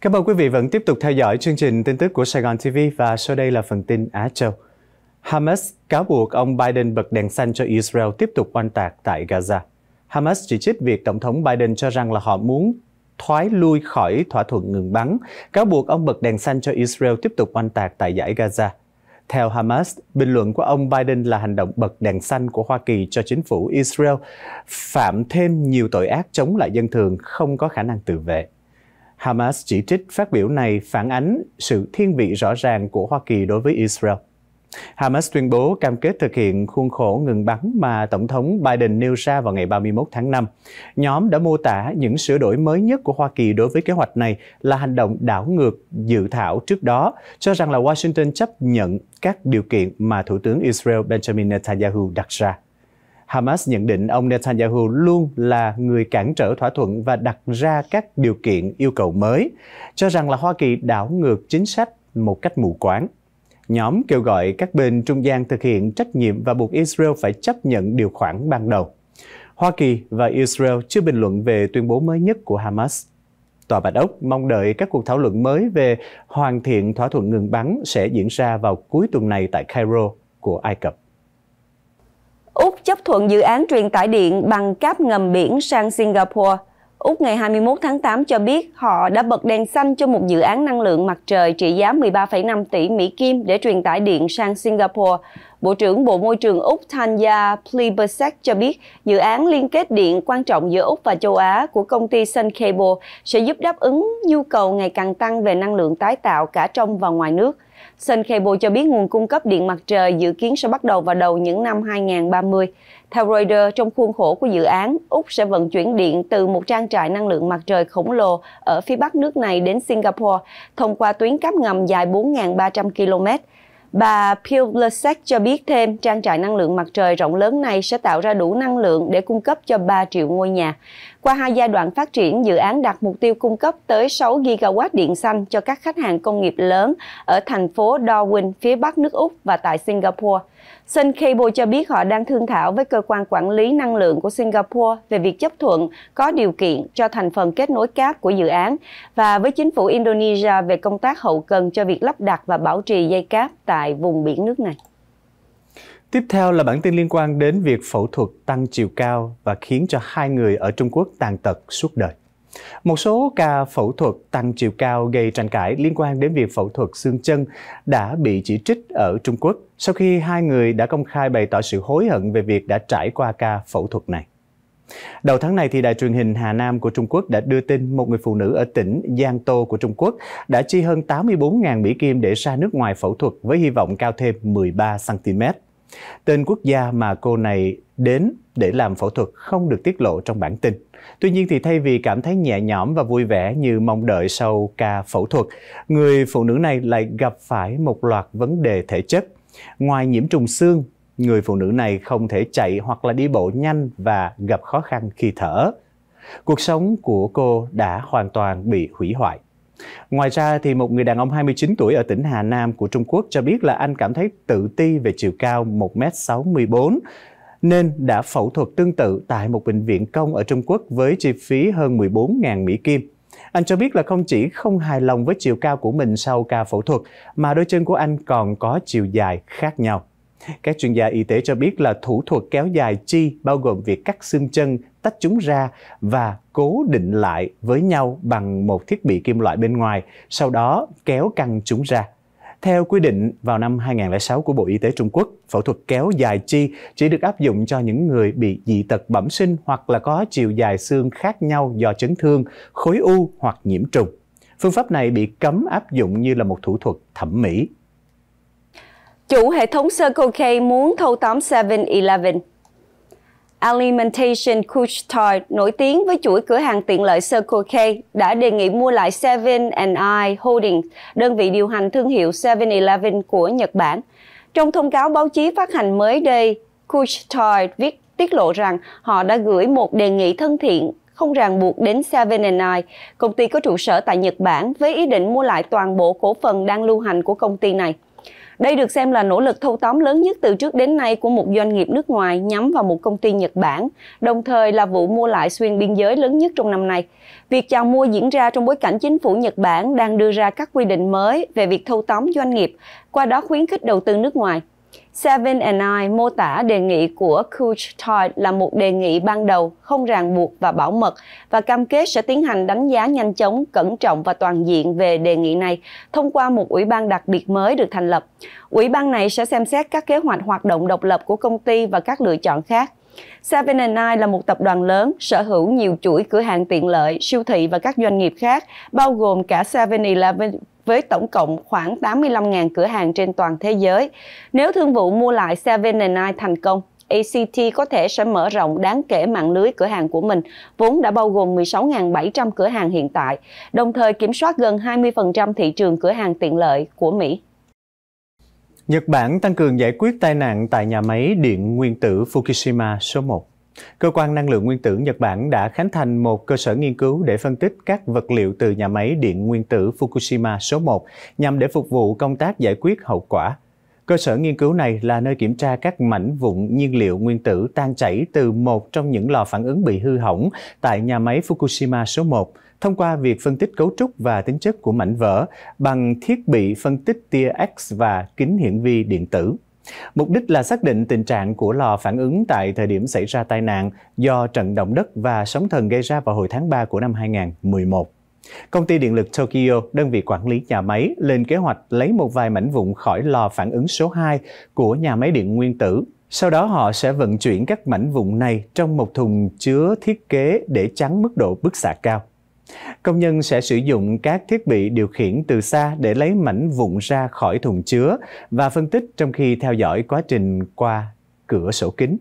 Cảm ơn quý vị vẫn tiếp tục theo dõi chương trình tin tức của Sài Gòn TV và sau đây là phần tin Á Châu. Hamas cáo buộc ông Biden bật đèn xanh cho Israel tiếp tục oanh tạc tại Gaza. Hamas chỉ trích việc Tổng thống Biden cho rằng là họ muốn thoái lui khỏi thỏa thuận ngừng bắn, cáo buộc ông bật đèn xanh cho Israel tiếp tục oanh tạc tại giải Gaza. Theo Hamas, bình luận của ông Biden là hành động bật đèn xanh của Hoa Kỳ cho chính phủ Israel phạm thêm nhiều tội ác chống lại dân thường không có khả năng tự vệ. Hamas chỉ trích phát biểu này phản ánh sự thiên vị rõ ràng của Hoa Kỳ đối với Israel. Hamas tuyên bố cam kết thực hiện khuôn khổ ngừng bắn mà Tổng thống Biden nêu ra vào ngày 31 tháng 5. Nhóm đã mô tả những sửa đổi mới nhất của Hoa Kỳ đối với kế hoạch này là hành động đảo ngược dự thảo trước đó, cho rằng là Washington chấp nhận các điều kiện mà Thủ tướng Israel Benjamin Netanyahu đặt ra. Hamas nhận định ông Netanyahu luôn là người cản trở thỏa thuận và đặt ra các điều kiện yêu cầu mới, cho rằng là Hoa Kỳ đảo ngược chính sách một cách mù quáng. Nhóm kêu gọi các bên trung gian thực hiện trách nhiệm và buộc Israel phải chấp nhận điều khoản ban đầu. Hoa Kỳ và Israel chưa bình luận về tuyên bố mới nhất của Hamas. Tòa Bạch Ốc mong đợi các cuộc thảo luận mới về hoàn thiện thỏa thuận ngừng bắn sẽ diễn ra vào cuối tuần này tại Cairo của Ai Cập. Úc chấp thuận dự án truyền tải điện bằng cáp ngầm biển sang Singapore. Úc ngày 21 tháng 8 cho biết họ đã bật đèn xanh cho một dự án năng lượng mặt trời trị giá 13,5 tỷ Mỹ Kim để truyền tải điện sang Singapore. Bộ trưởng Bộ Môi trường Úc Tanya Plibersek cho biết dự án liên kết điện quan trọng giữa Úc và châu Á của công ty Sun Cable sẽ giúp đáp ứng nhu cầu ngày càng tăng về năng lượng tái tạo cả trong và ngoài nước. Sun Cable cho biết nguồn cung cấp điện mặt trời dự kiến sẽ bắt đầu vào đầu những năm 2030. Theo Reuters, trong khuôn khổ của dự án, Úc sẽ vận chuyển điện từ một trang trại năng lượng mặt trời khổng lồ ở phía bắc nước này đến Singapore thông qua tuyến cáp ngầm dài 4.300 km. Bà Pulesek cho biết thêm trang trại năng lượng mặt trời rộng lớn này sẽ tạo ra đủ năng lượng để cung cấp cho 3 triệu ngôi nhà. Qua hai giai đoạn phát triển, dự án đặt mục tiêu cung cấp tới 6 gigawatt điện xanh cho các khách hàng công nghiệp lớn ở thành phố Darwin, phía bắc nước Úc và tại Singapore. Sun Cable cho biết họ đang thương thảo với cơ quan quản lý năng lượng của Singapore về việc chấp thuận có điều kiện cho thành phần kết nối cáp của dự án và với chính phủ Indonesia về công tác hậu cần cho việc lắp đặt và bảo trì dây cáp tại vùng biển nước này. Tiếp theo là bản tin liên quan đến việc phẫu thuật tăng chiều cao và khiến cho hai người ở Trung Quốc tàn tật suốt đời. Một số ca phẫu thuật tăng chiều cao gây tranh cãi liên quan đến việc phẫu thuật xương chân đã bị chỉ trích ở Trung Quốc sau khi hai người đã công khai bày tỏ sự hối hận về việc đã trải qua ca phẫu thuật này. Đầu tháng này thì đài truyền hình Hà Nam của Trung Quốc đã đưa tin một người phụ nữ ở tỉnh Giang Tô của Trung Quốc đã chi hơn 84.000 Mỹ Kim để ra nước ngoài phẫu thuật với hy vọng cao thêm 13cm. Tên quốc gia mà cô này đến để làm phẫu thuật không được tiết lộ trong bản tin. Tuy nhiên thì thay vì cảm thấy nhẹ nhõm và vui vẻ như mong đợi sau ca phẫu thuật, người phụ nữ này lại gặp phải một loạt vấn đề thể chất Ngoài nhiễm trùng xương, người phụ nữ này không thể chạy hoặc là đi bộ nhanh và gặp khó khăn khi thở. Cuộc sống của cô đã hoàn toàn bị hủy hoại. Ngoài ra thì một người đàn ông 29 tuổi ở tỉnh Hà Nam của Trung Quốc cho biết là anh cảm thấy tự ti về chiều cao 1m64 nên đã phẫu thuật tương tự tại một bệnh viện công ở Trung Quốc với chi phí hơn 14.000 Mỹ Kim. Anh cho biết là không chỉ không hài lòng với chiều cao của mình sau ca phẫu thuật, mà đôi chân của anh còn có chiều dài khác nhau. Các chuyên gia y tế cho biết là thủ thuật kéo dài chi bao gồm việc cắt xương chân, tách chúng ra và cố định lại với nhau bằng một thiết bị kim loại bên ngoài, sau đó kéo căng chúng ra. Theo quy định vào năm 2006 của Bộ Y tế Trung Quốc, phẫu thuật kéo dài chi chỉ được áp dụng cho những người bị dị tật bẩm sinh hoặc là có chiều dài xương khác nhau do chấn thương, khối u hoặc nhiễm trùng. Phương pháp này bị cấm áp dụng như là một thủ thuật thẩm mỹ. Chủ hệ thống Circle K muốn thâu tóm 7-Eleven Alimentation Couche-Tard nổi tiếng với chuỗi cửa hàng tiện lợi Circle K đã đề nghị mua lại Seven i Holdings, đơn vị điều hành thương hiệu 7-Eleven của Nhật Bản. Trong thông cáo báo chí phát hành mới đây, Couche-Tard viết tiết lộ rằng họ đã gửi một đề nghị thân thiện không ràng buộc đến Seven I, công ty có trụ sở tại Nhật Bản với ý định mua lại toàn bộ cổ phần đang lưu hành của công ty này. Đây được xem là nỗ lực thâu tóm lớn nhất từ trước đến nay của một doanh nghiệp nước ngoài nhắm vào một công ty Nhật Bản, đồng thời là vụ mua lại xuyên biên giới lớn nhất trong năm nay. Việc chào mua diễn ra trong bối cảnh chính phủ Nhật Bản đang đưa ra các quy định mới về việc thâu tóm doanh nghiệp, qua đó khuyến khích đầu tư nước ngoài. Seven and I mô tả đề nghị của Couch-Todd là một đề nghị ban đầu không ràng buộc và bảo mật và cam kết sẽ tiến hành đánh giá nhanh chóng, cẩn trọng và toàn diện về đề nghị này thông qua một ủy ban đặc biệt mới được thành lập. Ủy ban này sẽ xem xét các kế hoạch hoạt động độc lập của công ty và các lựa chọn khác. Seven and I là một tập đoàn lớn, sở hữu nhiều chuỗi cửa hàng tiện lợi, siêu thị và các doanh nghiệp khác, bao gồm cả 7-Eleven với tổng cộng khoảng 85.000 cửa hàng trên toàn thế giới. Nếu thương vụ mua lại 7 thành công, ACT có thể sẽ mở rộng đáng kể mạng lưới cửa hàng của mình, vốn đã bao gồm 16.700 cửa hàng hiện tại, đồng thời kiểm soát gần 20% thị trường cửa hàng tiện lợi của Mỹ. Nhật Bản tăng cường giải quyết tai nạn tại nhà máy điện nguyên tử Fukushima số 1 Cơ quan năng lượng nguyên tử Nhật Bản đã khánh thành một cơ sở nghiên cứu để phân tích các vật liệu từ nhà máy điện nguyên tử Fukushima số 1 nhằm để phục vụ công tác giải quyết hậu quả. Cơ sở nghiên cứu này là nơi kiểm tra các mảnh vụn nhiên liệu nguyên tử tan chảy từ một trong những lò phản ứng bị hư hỏng tại nhà máy Fukushima số 1 thông qua việc phân tích cấu trúc và tính chất của mảnh vỡ bằng thiết bị phân tích tia X và kính hiển vi điện tử. Mục đích là xác định tình trạng của lò phản ứng tại thời điểm xảy ra tai nạn do trận động đất và sóng thần gây ra vào hồi tháng 3 của năm 2011. Công ty điện lực Tokyo, đơn vị quản lý nhà máy, lên kế hoạch lấy một vài mảnh vụn khỏi lò phản ứng số 2 của nhà máy điện nguyên tử. Sau đó họ sẽ vận chuyển các mảnh vụn này trong một thùng chứa thiết kế để chắn mức độ bức xạ cao. Công nhân sẽ sử dụng các thiết bị điều khiển từ xa để lấy mảnh vụn ra khỏi thùng chứa và phân tích trong khi theo dõi quá trình qua cửa sổ kính.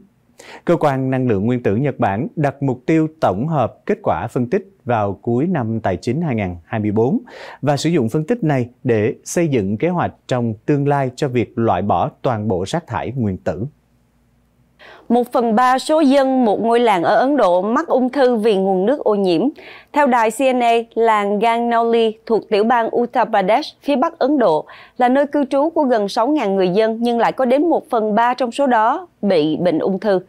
Cơ quan Năng lượng Nguyên tử Nhật Bản đặt mục tiêu tổng hợp kết quả phân tích vào cuối năm tài chính 2024 và sử dụng phân tích này để xây dựng kế hoạch trong tương lai cho việc loại bỏ toàn bộ rác thải nguyên tử một phần ba số dân một ngôi làng ở Ấn Độ mắc ung thư vì nguồn nước ô nhiễm. Theo đài CNA, làng Gangnoli thuộc tiểu bang Uttar Pradesh, phía bắc Ấn Độ, là nơi cư trú của gần 6.000 người dân nhưng lại có đến một phần ba trong số đó bị bệnh ung thư.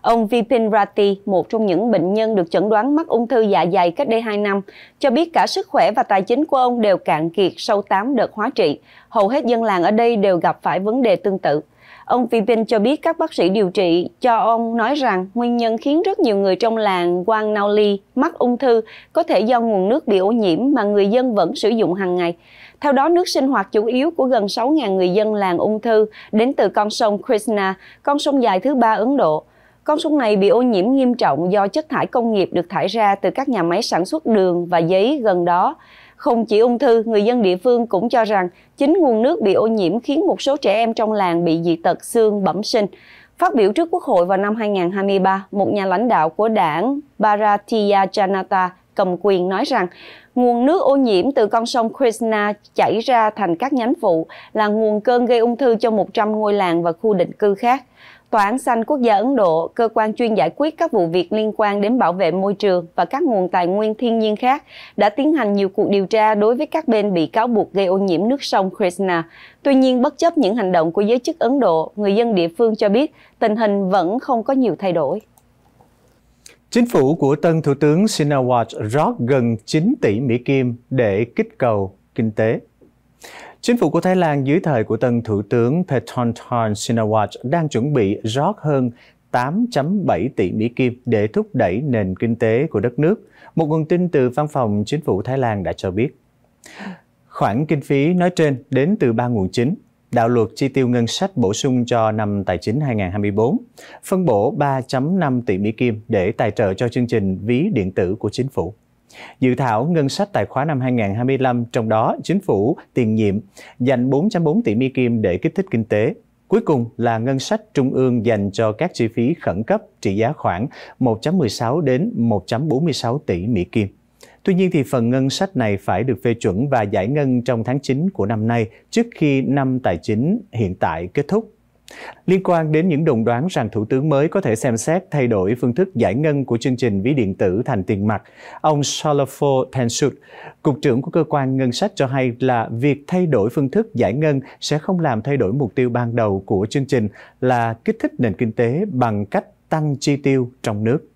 Ông Vipin Rati, một trong những bệnh nhân được chẩn đoán mắc ung thư dạ dày cách đây 2 năm, cho biết cả sức khỏe và tài chính của ông đều cạn kiệt sau 8 đợt hóa trị. Hầu hết dân làng ở đây đều gặp phải vấn đề tương tự. Ông Vipin cho biết các bác sĩ điều trị cho ông nói rằng nguyên nhân khiến rất nhiều người trong làng Quang Nau Li mắc ung thư có thể do nguồn nước bị ô nhiễm mà người dân vẫn sử dụng hàng ngày. Theo đó, nước sinh hoạt chủ yếu của gần 6.000 người dân làng ung thư đến từ con sông Krishna, con sông dài thứ ba Ấn Độ. Con sông này bị ô nhiễm nghiêm trọng do chất thải công nghiệp được thải ra từ các nhà máy sản xuất đường và giấy gần đó. Không chỉ ung thư, người dân địa phương cũng cho rằng chính nguồn nước bị ô nhiễm khiến một số trẻ em trong làng bị dị tật xương bẩm sinh. Phát biểu trước Quốc hội vào năm 2023, một nhà lãnh đạo của đảng Bharatiya Janata cầm quyền nói rằng nguồn nước ô nhiễm từ con sông Krishna chảy ra thành các nhánh phụ là nguồn cơn gây ung thư cho 100 ngôi làng và khu định cư khác. Tòa án xanh quốc gia Ấn Độ, cơ quan chuyên giải quyết các vụ việc liên quan đến bảo vệ môi trường và các nguồn tài nguyên thiên nhiên khác, đã tiến hành nhiều cuộc điều tra đối với các bên bị cáo buộc gây ô nhiễm nước sông Krishna. Tuy nhiên, bất chấp những hành động của giới chức Ấn Độ, người dân địa phương cho biết tình hình vẫn không có nhiều thay đổi. Chính phủ của tân Thủ tướng Shinawatra rót gần 9 tỷ Mỹ Kim để kích cầu kinh tế. Chính phủ của Thái Lan dưới thời của tân Thủ tướng Paetongtarn Shinawatra đang chuẩn bị rót hơn 8.7 tỷ Mỹ Kim để thúc đẩy nền kinh tế của đất nước, một nguồn tin từ văn phòng chính phủ Thái Lan đã cho biết. Khoản kinh phí nói trên đến từ ba nguồn chính, đạo luật chi tiêu ngân sách bổ sung cho năm tài chính 2024, phân bổ 3.5 tỷ Mỹ Kim để tài trợ cho chương trình ví điện tử của chính phủ. Dự thảo ngân sách tài khoá năm 2025, trong đó chính phủ tiền nhiệm dành 404 tỷ mi kim để kích thích kinh tế. Cuối cùng là ngân sách trung ương dành cho các chi phí khẩn cấp trị giá khoảng 1.16 đến 1.46 tỷ Mỹ Kim. Tuy nhiên thì phần ngân sách này phải được phê chuẩn và giải ngân trong tháng 9 của năm nay trước khi năm tài chính hiện tại kết thúc. Liên quan đến những đồn đoán rằng Thủ tướng mới có thể xem xét thay đổi phương thức giải ngân của chương trình ví điện tử thành tiền mặt, ông Salafo Pensut, Cục trưởng của Cơ quan Ngân sách cho hay là việc thay đổi phương thức giải ngân sẽ không làm thay đổi mục tiêu ban đầu của chương trình là kích thích nền kinh tế bằng cách tăng chi tiêu trong nước.